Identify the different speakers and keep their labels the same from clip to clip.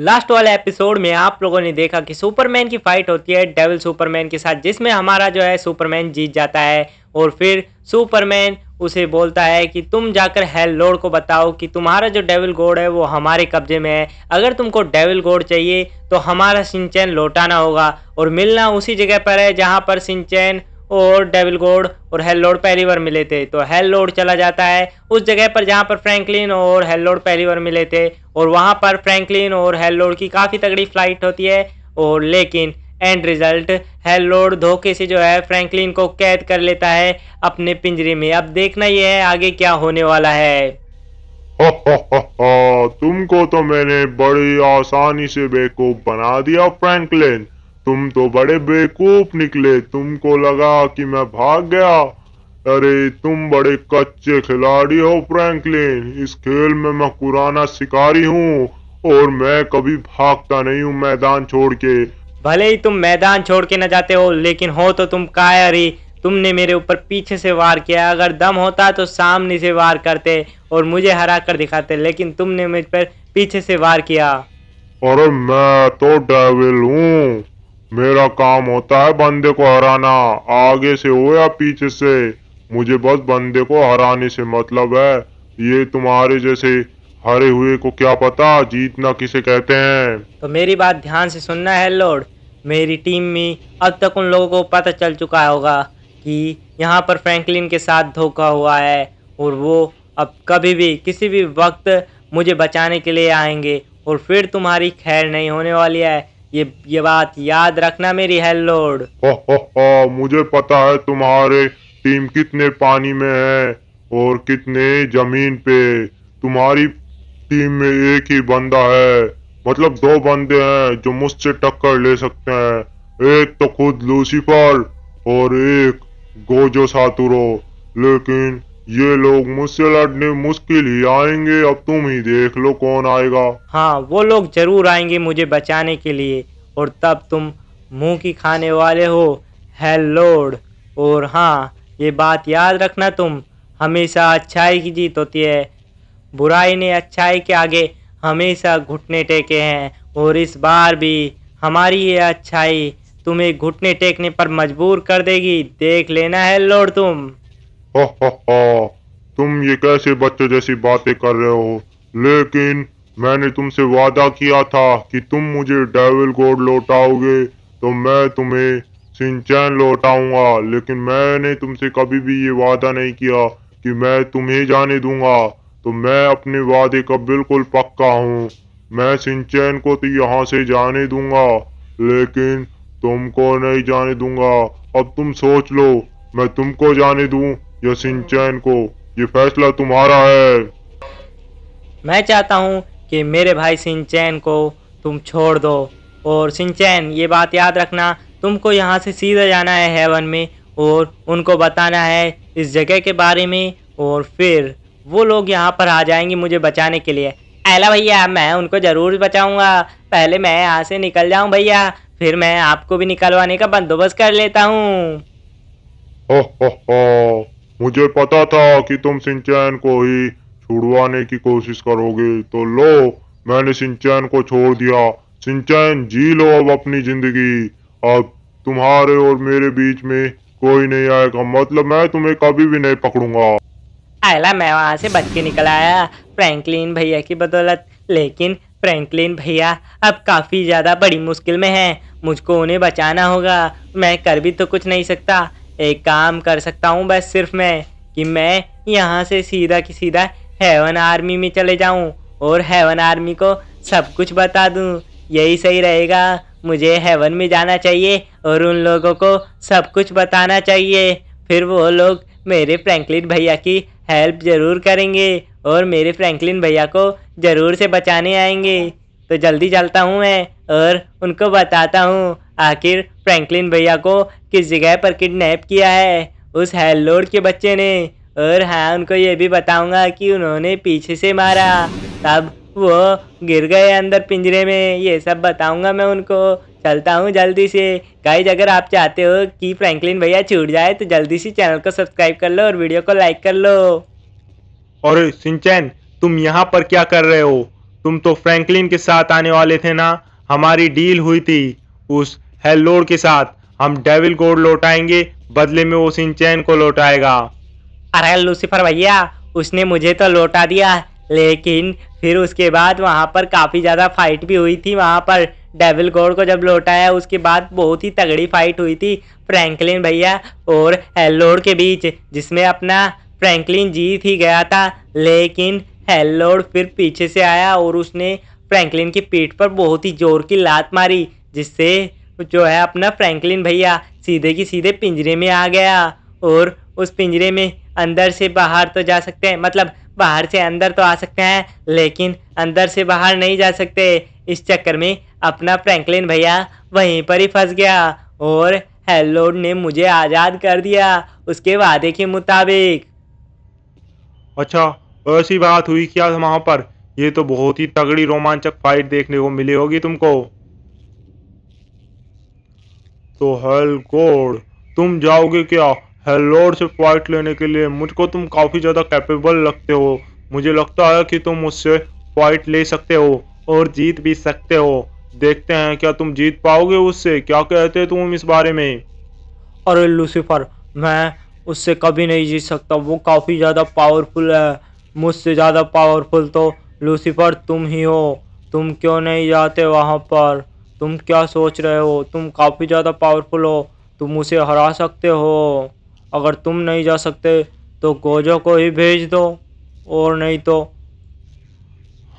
Speaker 1: last वाले episode में आप लोगों ने देखा कि सुपरमैन की फाइट होती है डेविल सुपरमैन के साथ जिसमें हमारा जो है सुपरमैन जीत जाता है और फिर सुपरमैन उसे बोलता है कि तुम जाकर हेल लॉर्ड को बताओ कि तुम्हारा जो डेविल गोड है वो हमारे कब्जे में है अगर तुमको डेविल गोड चाहिए तो हमारा सिंचैन लौटाना होगा और मिलना उसी जगह पर है जहाँ पर सिंचैन और डेविल गोड और हेल पहली बार मिले थे तो हेल चला जाता है उस जगह पर जहाँ पर फ्रैंकलिन और हेल पहली बार मिले थे और वहाँ पर फ्रैंकलिन और हेल की काफ़ी तगड़ी फ्लाइट होती है और लेकिन एंड रिजल्ट हेलोड धोखे से जो है फ्रैंकलिन को कैद कर लेता है अपने पिंजरे में अब देखना यह है आगे क्या होने वाला है
Speaker 2: तुमको तो मैंने बड़ी आसानी से बेवकूफ बना दिया फ्रैंकलिन तुम तो बड़े बेकूफ निकले तुमको लगा कि मैं भाग गया अरे तुम बड़े कच्चे खिलाड़ी हो फ्रैंकलिन इस खेल में मैं पुराना शिकारी हूँ और मैं कभी भागता नहीं हूँ मैदान छोड़ के भले ही तुम मैदान छोड़ के न जाते हो
Speaker 1: लेकिन हो तो तुम कायर ही तुमने मेरे ऊपर पीछे से वार किया अगर दम होता तो सामने से वार करते और मुझे हरा कर दिखाते लेकिन तुमने मुझ पर पीछे से वार किया
Speaker 2: और मैं तो डेविल हूँ मेरा काम होता है बंदे को हराना आगे से हो या पीछे से मुझे बस बंदे को हराने से मतलब है ये तुम्हारे जैसे हरे हुए को क्या पता जीतना किसे कहते हैं
Speaker 1: तो मेरी बात ध्यान से सुनना है लोड मेरी टीम में अब तक उन लोगों को पता चल चुका होगा कि यहाँ पर फ्रैंकलिन के साथ धोखा हुआ है और वो अब कभी भी किसी भी वक्त मुझे बचाने के लिए आएंगे और फिर तुम्हारी खैर नहीं होने वाली है ये ये बात याद रखना मेरी है लोड
Speaker 2: मुझे पता है तुम्हारे टीम कितने पानी में है और कितने जमीन पे तुम्हारी टीम में एक ही बंदा है मतलब दो बंदे हैं जो मुझसे टक्कर ले सकते हैं एक तो खुद लूसीफर और एक गोजो सातुरो लेकिन ये लोग मुझसे लड़ने मुश्किल ही आएंगे अब तुम ही देख लो कौन आएगा हाँ वो लोग
Speaker 1: जरूर आएंगे मुझे बचाने के लिए और तब तुम मुंह की खाने वाले हो है लॉर्ड और हाँ ये बात याद रखना तुम हमेशा अच्छाई की जीत होती है बुराई ने अच्छाई के आगे हमेशा घुटने टेके हैं और इस बार भी हमारी ये अच्छाई तुम्हें घुटने टेकने पर मजबूर कर देगी देख लेना है लोड तुम
Speaker 2: तुम ये कैसे बच्चों जैसी बातें कर रहे हो लेकिन मैंने तुमसे वादा किया था कि तुम मुझे डेविल गोड लौटाओगे तो मैं तुम्हें सिंचैन लौटाऊंगा लेकिन मैंने तुमसे कभी भी ये वादा नहीं किया कि मैं तुम्हें जाने दूंगा तो मैं अपने वादे का बिल्कुल पक्का हूँ मैं सिंचैन को तो यहाँ से जाने दूंगा लेकिन तुमको नहीं जाने दूंगा अब तुम सोच लो मैं तुमको जाने दूँ या सिंचैन को ये फैसला तुम्हारा है
Speaker 1: मैं चाहता हूँ कि मेरे भाई सिंचैन को तुम छोड़ दो और सिंचैन ये बात याद रखना तुमको यहाँ से सीधा जाना है हेवन में और उनको बताना है इस जगह के बारे में और फिर वो लोग यहाँ पर आ जाएंगे मुझे बचाने के लिए अला भैया मैं उनको ज़रूर बचाऊंगा पहले मैं यहाँ से निकल जाऊँ भैया फिर मैं आपको भी निकलवाने का बंदोबस्त कर लेता हूँ
Speaker 2: मुझे पता था कि तुम सिंचैन को ही छुड़वाने की कोशिश करोगे तो लो मैंने सिंचैन को छोड़ दिया सिंचैन जी लो अब अपनी जिंदगी अब तुम्हारे और मेरे बीच में कोई नहीं आएगा मतलब मैं तुम्हें कभी भी नहीं पकड़ूंगा
Speaker 1: आयला मैं वहाँ से बच के निकल आया फ्रैंकलिन भैया की बदौलत लेकिन फ्रैंकलिन भैया अब काफ़ी ज़्यादा बड़ी मुश्किल में हैं मुझको उन्हें बचाना होगा मैं कर भी तो कुछ नहीं सकता एक काम कर सकता हूँ बस सिर्फ मैं कि मैं यहाँ से सीधा की सीधा हेवन आर्मी में चले जाऊँ और हेवन आर्मी को सब कुछ बता दूँ यही सही रहेगा मुझे हेवन में जाना चाहिए और उन लोगों को सब कुछ बताना चाहिए फिर वो लोग मेरे फ्रैंकलिन भैया की हेल्प ज़रूर करेंगे और मेरे फ्रैंकलिन भैया को ज़रूर से बचाने आएंगे तो जल्दी चलता हूँ मैं और उनको बताता हूँ आखिर फ्रैंकलिन भैया को किस जगह पर किडनैप किया है उस हेलोड के बच्चे ने और हाँ उनको ये भी बताऊंगा कि उन्होंने पीछे से मारा तब वो गिर गए अंदर पिंजरे में ये सब बताऊंगा मैं उनको चलता हूँ जल्दी से गाइज अगर आप चाहते हो कि फ्रैंकलिन भैया छूट जाए तो जल्दी से चैनल को सब्सक्राइब कर लो और वीडियो को लाइक कर लो
Speaker 3: और सिंचैन तुम यहाँ पर क्या कर रहे हो तुम तो फ्रैंकलिन के साथ आने वाले थे ना हमारी डील हुई थी उस हेल्लोड के साथ हम डेविल गोड लौटाएंगे बदले में वो सिंचैन को लौटाएगा अरे लूसीफर भैया
Speaker 1: उसने मुझे तो लौटा दिया लेकिन फिर उसके बाद वहाँ पर काफ़ी ज़्यादा फाइट भी हुई थी वहाँ पर डेविल गोड को जब लौटाया उसके बाद बहुत ही तगड़ी फाइट हुई थी फ्रैंकलिन भैया और हेल्लोड के बीच जिसमें अपना फ्रैंकलिन जीत ही गया था लेकिन हेल्लोड फिर पीछे से आया और उसने फ्रैंकलिन की पीठ पर बहुत ही जोर की लात मारी जिससे जो है अपना फ्रैंकलिन भैया सीधे की सीधे पिंजरे में आ गया और उस पिंजरे में अंदर से बाहर तो जा सकते हैं मतलब बाहर से अंदर तो आ सकते हैं लेकिन अंदर से बाहर नहीं जा सकते इस चक्कर में अपना फ्रैंकलिन भैया वहीं पर ही फंस गया और हेलोड ने मुझे आज़ाद कर दिया उसके वादे के मुताबिक
Speaker 3: अच्छा ऐसी बात हुई क्या वहाँ पर ये तो बहुत ही तगड़ी रोमांचक फाइट देखने को मिली होगी तुमको तो हेल गोड तुम जाओगे क्या हेलोड से फाइट लेने के लिए मुझको तुम काफ़ी ज़्यादा कैपेबल लगते हो मुझे लगता है कि तुम मुझसे फाइट ले सकते हो और जीत भी सकते हो देखते हैं क्या तुम जीत पाओगे उससे क्या कहते हो तुम इस बारे में
Speaker 1: अरे लूसीफर मैं उससे कभी नहीं जीत सकता वो काफ़ी ज़्यादा पावरफुल है मुझसे ज़्यादा पावरफुल तो लूसीफर तुम ही हो तुम क्यों नहीं जाते वहाँ पर तुम क्या सोच रहे हो तुम काफ़ी ज़्यादा पावरफुल हो तुम
Speaker 3: उसे हरा सकते हो अगर तुम नहीं जा सकते तो गोजो को ही भेज दो और नहीं तो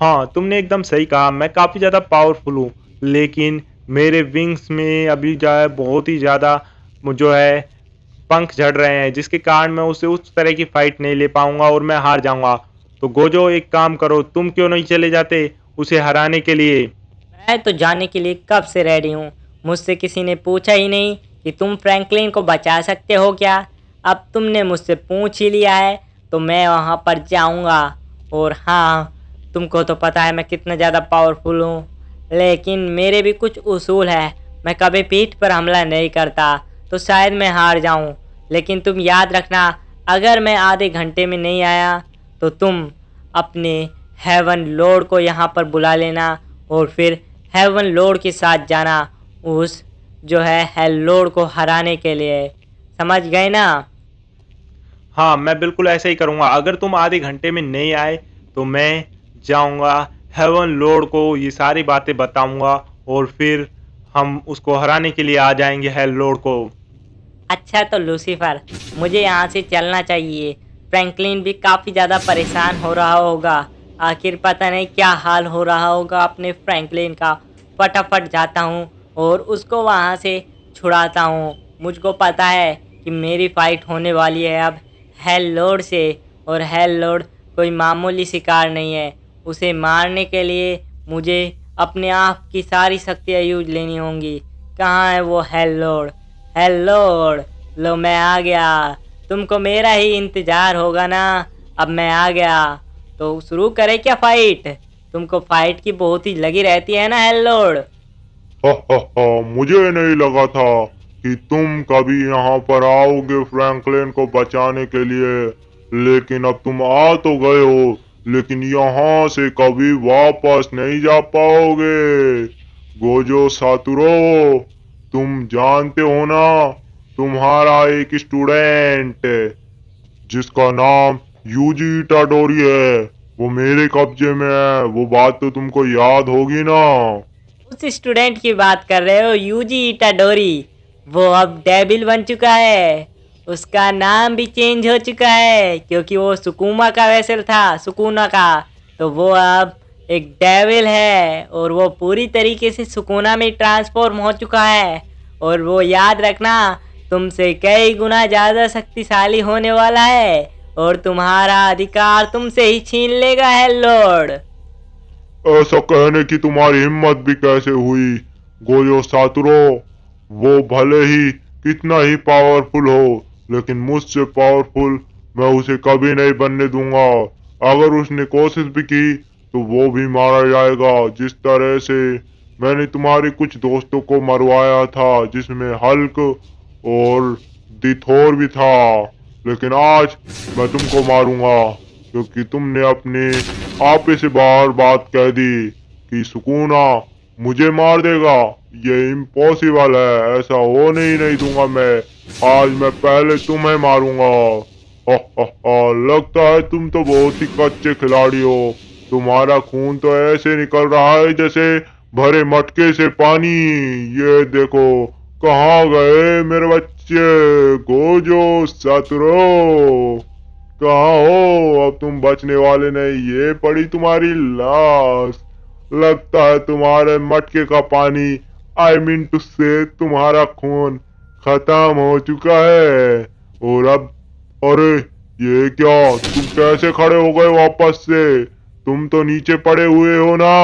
Speaker 3: हाँ तुमने एकदम सही कहा मैं काफ़ी ज़्यादा पावरफुल हूँ लेकिन मेरे विंग्स में अभी जो है बहुत ही ज़्यादा जो है पंख झड़ रहे हैं जिसके कारण मैं उसे उस तरह की फ़ाइट नहीं ले पाऊँगा और मैं हार जाऊँगा तो गोजो एक काम करो तुम क्यों नहीं चले जाते उसे हराने के लिए
Speaker 1: मैं तो जाने के लिए कब से रेडी हूँ मुझसे किसी ने पूछा ही नहीं कि तुम फ्रैंकलिन को बचा सकते हो क्या अब तुमने मुझसे पूछ ही लिया है तो मैं वहाँ पर जाऊँगा और हाँ तुमको तो पता है मैं कितना ज़्यादा पावरफुल हूँ लेकिन मेरे भी कुछ उसूल है मैं कभी पीठ पर हमला नहीं करता तो शायद मैं हार जाऊँ लेकिन तुम याद रखना अगर मैं आधे घंटे में नहीं आया तो तुम अपने हेवन लोड को यहाँ पर बुला लेना और फिर हेवन लोड के साथ जाना उस जो है हेल लोड को हराने
Speaker 3: के लिए समझ गए ना हाँ मैं बिल्कुल ऐसा ही करूँगा अगर तुम आधे घंटे में नहीं आए तो मैं जाऊँगा हेवन लोड को ये सारी बातें बताऊँगा और फिर हम उसको हराने के लिए आ जाएंगे हेल लोड को
Speaker 1: अच्छा तो लूसीफर मुझे यहाँ से चलना चाहिए फ्रैंकलिन भी काफ़ी ज़्यादा परेशान हो रहा होगा आखिर पता नहीं क्या हाल हो रहा होगा अपने फ्रैंकलिन का फटाफट जाता हूँ और उसको वहाँ से छुड़ाता हूँ मुझको पता है कि मेरी फ़ाइट होने वाली है अब हेल लोड से और हेल लोड कोई मामूली शिकार नहीं है उसे मारने के लिए मुझे अपने आप की सारी शक्तियाँ यूज लेनी होंगी कहाँ है वो हेल लोड हेल लोड लो मैं आ गया तुमको मेरा ही इंतज़ार होगा ना अब मैं आ गया तो शुरू करें क्या फाइट तुमको फाइट की बहुत ही लगी रहती है ना हेलोड
Speaker 2: मुझे नहीं लगा था कि तुम कभी यहाँ पर आओगे फ्रैंकलिन को बचाने के लिए लेकिन अब तुम आ तो गए हो लेकिन यहाँ से कभी वापस नहीं जा पाओगे गोजो सातुरो तुम जानते हो ना तुम्हारा एक स्टूडेंट जिसका नाम यूजी टाडोरी है वो मेरे कब्जे में है वो बात तो तुमको याद होगी ना
Speaker 1: उस स्टूडेंट की बात कर रहे हो यूजी टाडोरी वो अब डेबिल बन चुका है उसका नाम भी चेंज हो चुका है क्योंकि वो सुकुमा का वैसल था सुकुना का तो वो अब एक डेविल है और वो पूरी तरीके से सुकुना में ट्रांसफॉर्म हो चुका है और वो याद रखना तुमसे कई गुना ज़्यादा शक्तिशाली होने वाला है और तुम्हारा अधिकार तुमसे ही छीन लेगा है लॉर्ड
Speaker 2: ऐसा कहने की तुम्हारी हिम्मत भी कैसे हुई गोजो सातुरो वो भले ही कितना ही पावरफुल हो लेकिन मुझसे पावरफुल मैं उसे कभी नहीं बनने दूंगा अगर उसने कोशिश भी की तो वो भी मारा जाएगा जिस तरह से मैंने तुम्हारे कुछ दोस्तों को मरवाया था जिसमें हल्क और दिथोर भी था लेकिन आज मैं तुमको मारूंगा क्योंकि तुमने अपने आपे से बाहर बात कह दी कि सुकूना मुझे मार देगा ये इम्पॉसिबल है ऐसा हो नहीं नहीं दूंगा मैं आज मैं पहले तुम्हें मारूंगा लगता है तुम तो बहुत ही कच्चे खिलाड़ी हो तुम्हारा खून तो ऐसे निकल रहा है जैसे भरे मटके से पानी ये देखो कहा गए मेरे बच्चे गोजो सतरो कहा हो अब तुम बचने वाले नहीं ये पड़ी तुम्हारी लाश लगता है तुम्हारे मटके का पानी आई मीन टू से तुम्हारा खून खत्म हो चुका है और अब अरे ये क्या तुम कैसे खड़े हो गए वापस से तुम तो नीचे पड़े हुए हो ना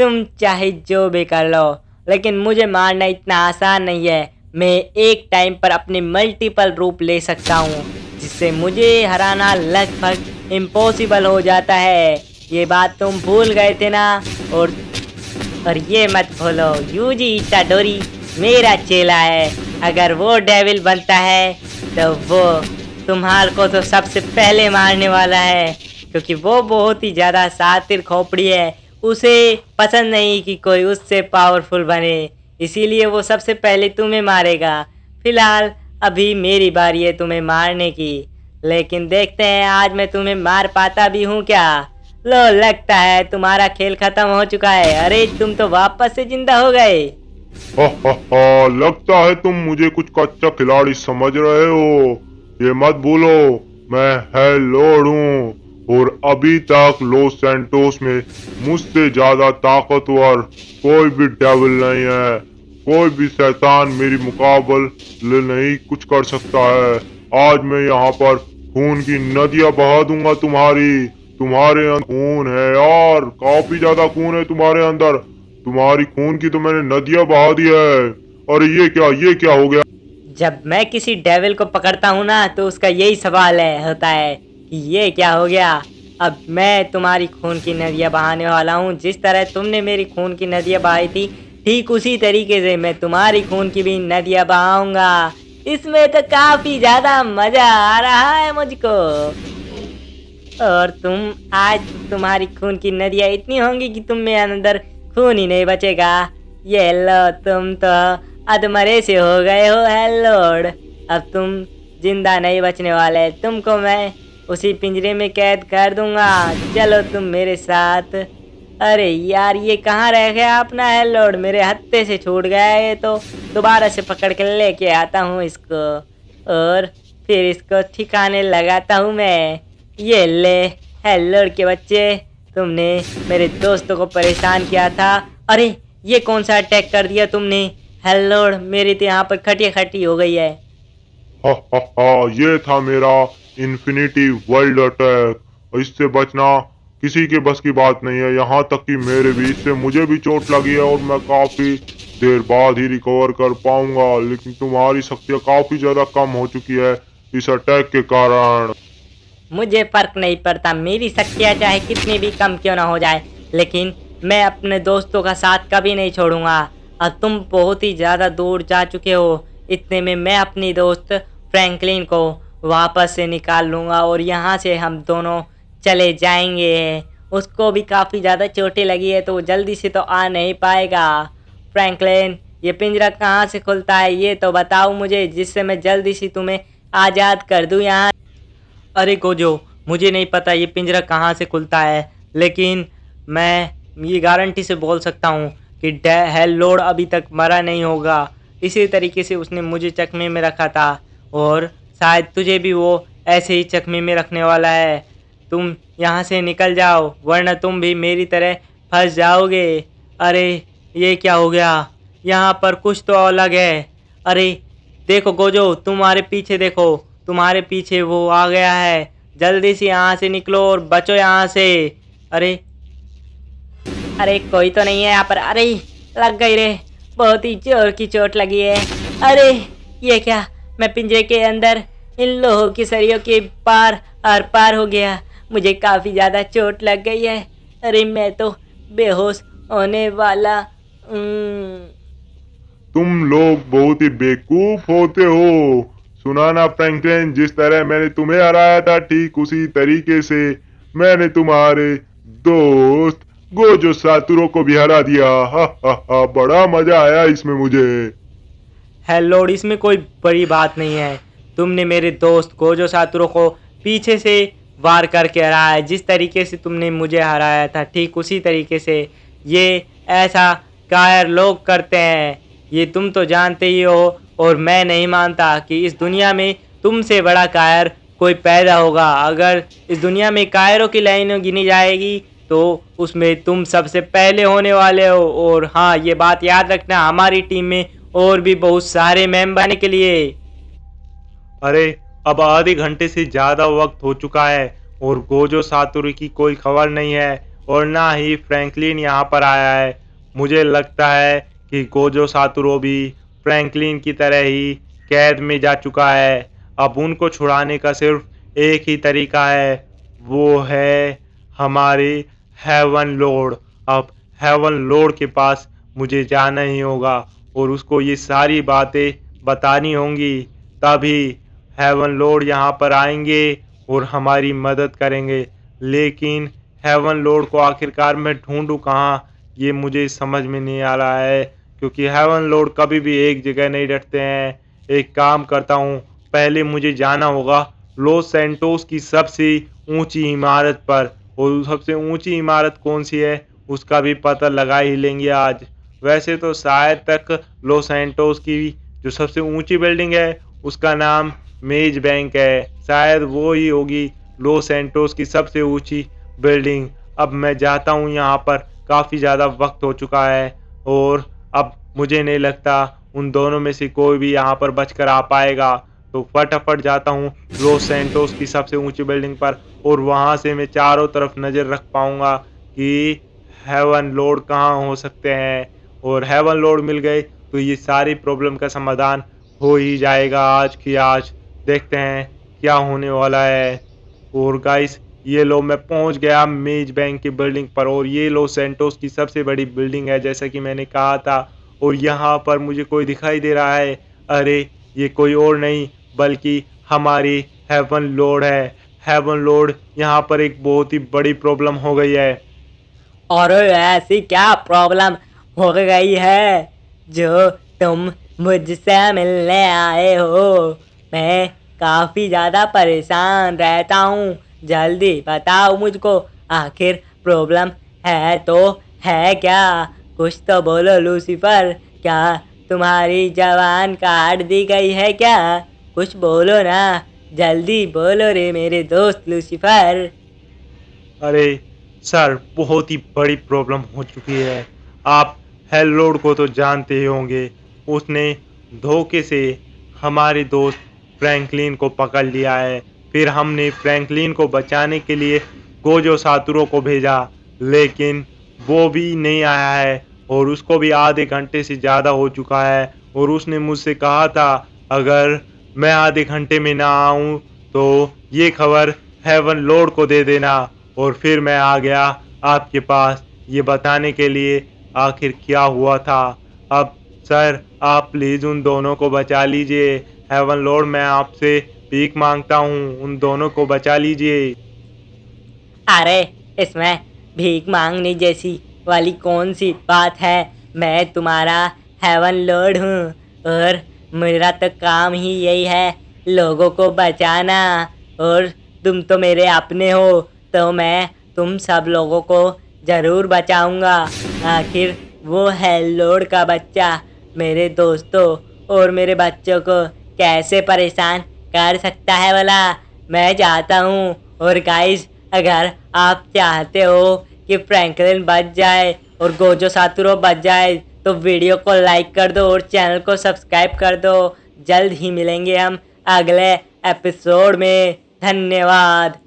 Speaker 1: तुम चाहे जो भी कर लो लेकिन मुझे मारना इतना आसान नहीं है मैं एक टाइम पर अपने मल्टीपल रूप ले सकता हूँ जिससे मुझे हराना लगभग इम्पॉसिबल हो जाता है ये बात तुम भूल गए थे ना और और ये मत भूलो यूजी डोरी मेरा चेला है अगर वो डेविल बनता है तो वो तुम्हार को तो सबसे पहले मारने वाला है क्योंकि वो बहुत ही ज़्यादा सातिर खोपड़ी है उसे पसंद नहीं कि कोई उससे पावरफुल बने इसीलिए वो सबसे पहले तुम्हें मारेगा फिलहाल अभी मेरी बारी है तुम्हें मारने की लेकिन देखते हैं आज मैं तुम्हें मार पाता भी हूँ क्या लो लगता है तुम्हारा खेल खत्म हो चुका है अरे तुम तो वापस से जिंदा हो गए
Speaker 2: लगता है तुम मुझे कुछ कच्चा खिलाड़ी समझ रहे हो ये मत भूलो मैं है लोड हूँ और अभी तक लॉस सेंटोस में मुझसे ज्यादा ताकतवर कोई भी डेवल नहीं है कोई भी शैतान मेरी मुकाबले नहीं कुछ कर सकता है आज मैं यहाँ पर खून की नदियाँ बहा दूंगा तुम्हारी तुम्हारे अंदर खून है यार काफी ज्यादा खून है तुम्हारे अंदर तुम्हारी खून की तो मैंने नदियाँ बहा दी है और ये क्या ये क्या हो गया जब
Speaker 1: मैं किसी डेविल को पकड़ता हूँ ना तो उसका यही सवाल है होता है ये क्या हो गया अब मैं तुम्हारी खून की नदियाँ बहाने वाला हूँ जिस तरह तुमने मेरी खून की नदियाँ बहाई थी ठीक उसी तरीके से मैं तुम्हारी खून की भी नदियाँ बहाऊंगा इसमें तो काफी ज्यादा मजा आ रहा है मुझको और तुम आज तुम्हारी खून की नदियाँ इतनी होंगी कि तुम मेरे अंदर खून ही नहीं बचेगा ये लो तुम तो अधमरे से हो गए हो है लोड अब तुम जिंदा नहीं बचने वाले तुमको मैं उसी पिंजरे में कैद कर दूंगा चलो तुम मेरे साथ अरे यार ये कहाँ रह गया अपना है लोड मेरे हत्ते से छूट गया ये तो दोबारा से पकड़ के लेके आता हूँ इसको और फिर इसको ठिकाने लगाता हूँ मैं ये ले है के बच्चे तुमने मेरे दोस्तों को परेशान किया था अरे ये कौन सा अटैक कर दिया तुमने हेलोड मेरी तो यहाँ पर खटी खटी हो गई है
Speaker 2: ये था मेरा इन्फिनिटी वर्ल्ड अटैक इससे बचना किसी के बस की बात नहीं है यहाँ तक कि मेरे भी इससे मुझे भी चोट लगी है और मैं काफ़ी देर बाद ही रिकवर कर पाऊंगा लेकिन तुम्हारी शक्तियाँ काफ़ी ज़्यादा कम हो चुकी है इस अटैक के कारण मुझे
Speaker 1: फर्क नहीं पड़ता मेरी शक्तियाँ चाहे कितनी भी कम क्यों ना हो जाए लेकिन मैं अपने दोस्तों का साथ कभी नहीं छोड़ूंगा और तुम बहुत ही ज़्यादा दूर जा चुके हो इतने में मैं अपनी दोस्त फ्रैंकलिन को वापस से निकाल लूँगा और यहाँ से हम दोनों चले जाएंगे उसको भी काफ़ी ज़्यादा चोटें लगी है तो वो जल्दी से तो आ नहीं पाएगा फ्रैंकलिन ये पिंजरा कहाँ से खुलता है ये तो बताओ मुझे जिससे मैं जल्दी से तुम्हें आज़ाद कर दूँ यहाँ अरे गोजो मुझे नहीं पता ये पिंजरा कहाँ से खुलता है लेकिन मैं ये गारंटी से बोल सकता हूँ कि हेल लोड अभी तक मरा नहीं होगा इसी तरीके से उसने मुझे चकमे में रखा था और शायद तुझे भी वो ऐसे ही चकमे में रखने वाला है तुम यहाँ से निकल जाओ वरना तुम भी मेरी तरह फंस जाओगे अरे ये क्या हो गया यहाँ पर कुछ तो अलग है अरे देखो गोजो तुम्हारे पीछे देखो तुम्हारे पीछे वो आ गया है जल्दी से यहाँ से निकलो और बचो यहाँ से अरे अरे कोई तो नहीं है यहाँ पर अरे लग गई रे बहुत ही जोर की चोट लगी है अरे ये क्या मैं पिंजरे के अंदर इन लोहों की सरियों के पार आर पार हो गया मुझे काफ़ी ज़्यादा चोट लग गई है अरे मैं तो बेहोश होने वाला
Speaker 2: तुम लोग बहुत ही बेकूफ होते हो सुनाना फ्रैंकलिन जिस तरह मैंने तुम्हें हराया था ठीक उसी तरीके से मैंने तुम्हारे दोस्त गोजो सातुरों को भी हरा दिया हा हा हा बड़ा मजा आया इसमें मुझे लोड इसमें कोई
Speaker 1: बड़ी बात नहीं है तुमने मेरे दोस्त गोजो सातुरो को पीछे से वार करके हराया है जिस तरीके से तुमने मुझे हराया था ठीक उसी तरीके से ये ऐसा कायर लोग करते हैं ये तुम तो जानते ही हो और मैं नहीं मानता कि इस दुनिया में तुमसे बड़ा कायर कोई पैदा होगा अगर इस दुनिया में कायरों की लाइन गिनी जाएगी तो उसमें तुम सबसे पहले होने वाले
Speaker 3: हो और हाँ ये बात याद रखना हमारी टीम में और भी बहुत सारे मैम बनने के लिए अरे अब आधे घंटे से ज़्यादा वक्त हो चुका है और गोजो सातुरी की कोई खबर नहीं है और ना ही फ्रैंकलिन यहाँ पर आया है मुझे लगता है कि गोजो सातुरो भी फ्रैंकलिन की तरह ही कैद में जा चुका है अब उनको छुड़ाने का सिर्फ एक ही तरीका है वो है हमारे हेवन लोड अब हेवन लोड के पास मुझे जाना ही होगा और उसको ये सारी बातें बतानी होंगी तभी हेवन लोड यहाँ पर आएंगे और हमारी मदद करेंगे लेकिन हेवन लोड को आखिरकार मैं ढूंढूं कहाँ ये मुझे समझ में नहीं आ रहा है क्योंकि हेवन लोड कभी भी एक जगह नहीं डटते हैं एक काम करता हूँ पहले मुझे जाना होगा लॉस सेंटोस की सबसे ऊंची इमारत पर और सबसे ऊंची इमारत कौन सी है उसका भी पता लगा ही लेंगे आज वैसे तो शायद तक लॉस एंटोस की जो सबसे ऊंची बिल्डिंग है उसका नाम मेज बैंक है शायद वो ही होगी लॉस एंटोस की सबसे ऊंची बिल्डिंग अब मैं जाता हूँ यहाँ पर काफ़ी ज़्यादा वक्त हो चुका है और अब मुझे नहीं लगता उन दोनों में से कोई भी यहाँ पर बच कर आ पाएगा तो फटाफट जाता हूँ लॉस सेंटोस की सबसे ऊंची बिल्डिंग पर और वहाँ से मैं चारों तरफ नज़र रख पाऊँगा कि हेवन लोड कहाँ हो सकते हैं और हेवन लोड मिल गए तो ये सारी प्रॉब्लम का समाधान हो ही जाएगा आज की आज देखते हैं क्या होने वाला है और गाइस ये लो मैं पहुंच गया मेज बैंक की बिल्डिंग पर और ये लो सेंटोस की सबसे बड़ी बिल्डिंग है जैसा कि मैंने कहा था और यहाँ पर मुझे कोई दिखाई दे रहा है अरे ये कोई और नहीं बल्कि हमारी हेवन लोड है हेवन लोड यहाँ पर एक बहुत ही बड़ी प्रॉब्लम हो गई है
Speaker 1: और ऐसी क्या प्रॉब्लम हो गई है जो तुम मुझसे मिलने आए हो मैं काफ़ी ज़्यादा परेशान रहता हूँ जल्दी बताओ मुझको आखिर प्रॉब्लम है तो है क्या कुछ तो बोलो लूसीफर क्या तुम्हारी जवान काट दी गई है क्या कुछ बोलो ना जल्दी बोलो रे मेरे दोस्त लूसीफर
Speaker 3: अरे सर बहुत ही बड़ी प्रॉब्लम हो चुकी है आप हेलोड को तो जानते ही होंगे उसने धोखे से हमारे दोस्त फ्रैंकलिन को पकड़ लिया है फिर हमने फ्रैंकलिन को बचाने के लिए गोजो सातुरो को भेजा लेकिन वो भी नहीं आया है और उसको भी आधे घंटे से ज़्यादा हो चुका है और उसने मुझसे कहा था अगर मैं आधे घंटे में ना आऊँ तो ये खबर हेवन लोड को दे देना और फिर मैं आ गया आपके पास ये बताने के लिए आखिर क्या हुआ था अब सर आप प्लीज़ उन दोनों को बचा लीजिए हेवन लॉर्ड मैं आपसे भीख मांगता हूँ उन दोनों को बचा लीजिए
Speaker 1: अरे इसमें भीख मांगने जैसी वाली कौन सी बात है मैं तुम्हारा हेवन लॉर्ड हूँ और मेरा तो काम ही यही है लोगों को बचाना और तुम तो मेरे अपने हो तो मैं तुम सब लोगों को जरूर बचाऊंगा आखिर वो हेल्लोड का बच्चा मेरे दोस्तों और मेरे बच्चों को कैसे परेशान कर सकता है वाला मैं जाता हूँ और गाइस अगर आप चाहते हो कि फ्रैंकलिन बच जाए और गोजो सातुरो बच जाए तो वीडियो को लाइक कर दो और चैनल को सब्सक्राइब कर दो जल्द ही मिलेंगे हम अगले एपिसोड में धन्यवाद